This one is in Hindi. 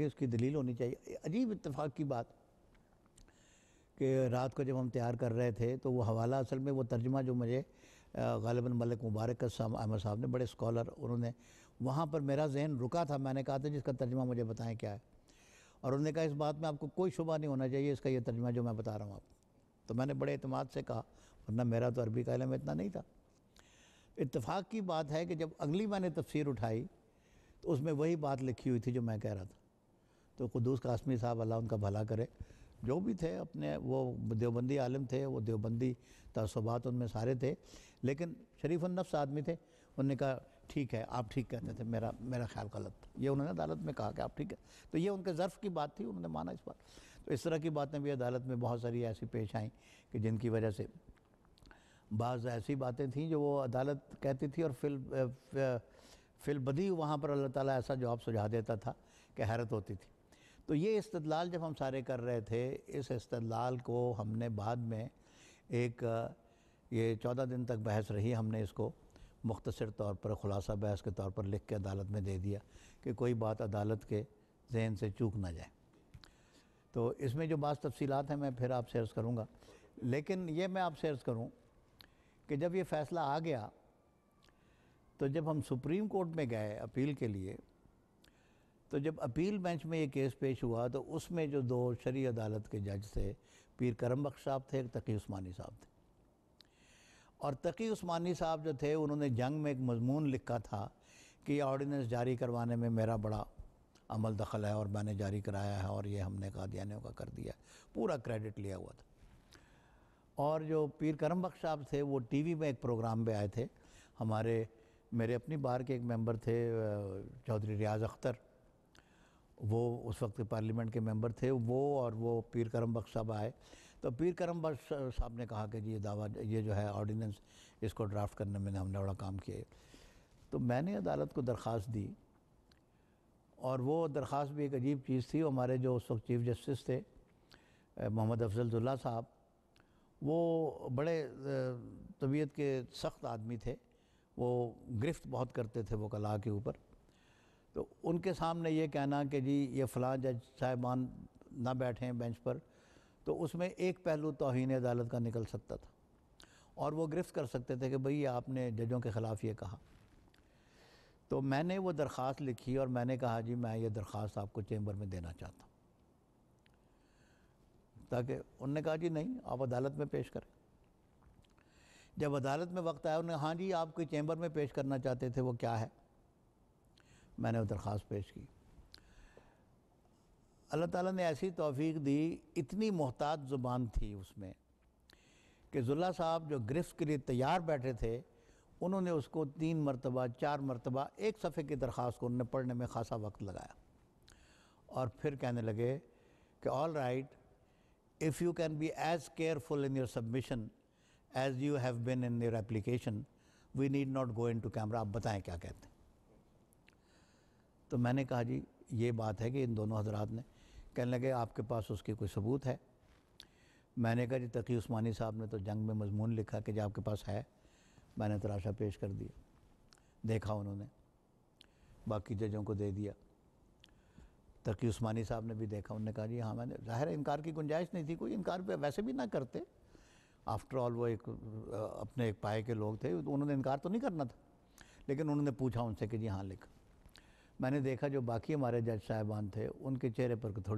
ये उसकी दलील होनी चाहिए अजीब इतफाक की बात कि रात को जब हम तैयार कर रहे थे तो वो हवाला असल में वो तर्जमा जो मुझे गालिबा मलिक मुबारक अहमद साहब ने बड़े स्कॉलर उन्होंने वहाँ पर मेरा जहन रुका था मैंने कहा था जिसका तर्जमा मुझे बताएं क्या है और उन्होंने कहा इस बात में आपको कोई शुबा नहीं होना चाहिए इसका यह तर्जमा जो मैं बता रहा हूँ आपको तो मैंने बड़े अतमाद से कहा वरना मेरा तो अरबी का इलम इतना नहीं था इतफ़ाक़ की बात है कि जब अगली मैंने तफसीर उठाई तो उसमें वही बात लिखी हुई थी जो मैं कह रहा था तो खुदूस कासमी साहब अल्लाह उनका भला करे जो भी थे अपने वो देवबंदी आलम थे वो देवबंदी तसबात उनमें सारे थे लेकिन शरीफ नफ्स आदमी थे उनने कहा ठीक है आप ठीक कहते थे मेरा मेरा ख्याल गलत ये उन्होंने अदालत में कहा कि आप ठीक है तो ये उनके ज़र्फ़ की बात थी उन्होंने माना इस बात तो इस तरह की बातें भी अदालत में बहुत सारी ऐसी पेश आईं कि जिनकी वजह से बाज़ ऐसी बातें थी जो वो अदालत कहती थी और फिल फिलबदी वहाँ पर अल्लाह ताला ऐसा जवाब सुझा देता था कि हैरत होती थी तो ये इस्तलाल जब हम सारे कर रहे थे इस इस्तलाल को हमने बाद में एक ये चौदह दिन तक बहस रही हमने इसको मुख्तसर तौर पर ख़ुलासा बहस के तौर पर लिख के अदालत में दे दिया कि कोई बात अदालत के जहन से चूक ना जाए तो इसमें जो बात तफसीत हैं मैं फिर आपसे अर्ज़ करूँगा लेकिन ये मैं आपसे अर्ज़ करूँ कि जब ये फ़ैसला आ गया तो जब हम सुप्रीम कोर्ट में गए अपील के लिए तो जब अपील बेंच में ये केस पेश हुआ तो उसमें जो दो शरी अदालत के जज थे पीर करम बख्श साहब थे एक तकी उस्मानी साहब थे और तकी उस्मानी साहब जो थे उन्होंने जंग में एक मजमून लिखा था कि यह ऑर्डीनेंस जारी करवाने में मेरा बड़ा अमल दखल है और मैंने जारी कराया है और ये हमने कादियानियों का कर दिया पूरा क्रेडिट लिया हुआ था और जो पीर करम बख्श साहब थे वो टीवी में एक प्रोग्राम पे आए थे हमारे मेरे अपनी बार के एक मेंबर थे चौधरी रियाज अख्तर वो उस वक्त के पार्लियामेंट के मेंबर थे वो और वो पीर करम बख्श साहब आए तो पीर करम बख्श साहब ने कहा कि ये दावा ये जो है ऑर्डीनेंस इसको ड्राफ्ट करने में हमने बड़ा काम किया तो मैंने अदालत को दरख्वास्त दी और वो दरख्वास्त भी एक अजीब चीज़ थी हमारे जो उस वक्त चीफ जस्टिस थे मोहम्मद अफजलतुल्ला साहब वो बड़े तबीयत के सख्त आदमी थे वो गिरफ्त बहुत करते थे वो कला के ऊपर तो उनके सामने ये कहना कि जी ये फ़लाँ जज साहिबान ना हैं बेंच पर तो उसमें एक पहलू तोहन अदालत का निकल सकता था और वो गिरफ़्त कर सकते थे कि भई आपने जजों के ख़िलाफ़ ये कहा तो मैंने वो दरख्वास्त लिखी और मैंने कहा जी मैं ये दरख्वास्त आपको चैम्बर में देना चाहता हूँ ताकि उनने कहा जी नहीं आप अदालत में पेश करें जब अदालत में वक्त आया उन्होंने हाँ जी कोई चैम्बर में पेश करना चाहते थे वो क्या है मैंने वो दरख्वास्त पेश की अल्लाह ताला ने ऐसी तोफ़ी दी इतनी मोहताज ज़ुबान थी उसमें कि जुल्ला साहब जो ग्रिफ के लिए तैयार बैठे थे उन्होंने उसको तीन मरतबा चार मरतबा एक सफ़े की दरख्वास्त को उन्होंने पढ़ने में ख़ासा वक्त लगाया और फिर कहने लगे कि all right if you can be as careful in your submission as you have been in your application we need not go into camera आप बताएं क्या कहते हैं तो मैंने कहा जी ये बात है कि इन दोनों हजरात ने कहने लगे आपके पास उसके कोई सबूत है मैंने कहा जी तकी उस्मानी साहब ने तो जंग में मजमून लिखा कि जो आपके पास है मैंने तराशा पेश कर दिया देखा उन्होंने बाकी जजों को दे दिया तकी उस्मानी साहब ने भी देखा उन्होंने कहा जी हाँ मैंने ज़ाहिर इनकार की गुंजाइश नहीं थी कोई इनकार वैसे भी ना करते आफ्टर ऑल वो एक अपने एक पाए के लोग थे उन्होंने इनकार तो नहीं करना था लेकिन उन्होंने पूछा उनसे कि जी हाँ लिखा मैंने देखा जो बाकी हमारे जज साहबान थे उनके चेहरे पर थोड़ी